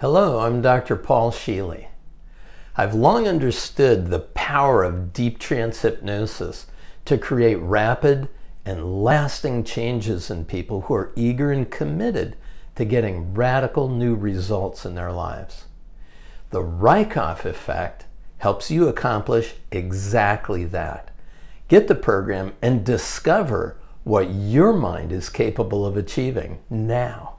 Hello, I'm Dr. Paul Sheely. I've long understood the power of deep trance hypnosis to create rapid and lasting changes in people who are eager and committed to getting radical new results in their lives. The Rykoff effect helps you accomplish exactly that. Get the program and discover what your mind is capable of achieving now.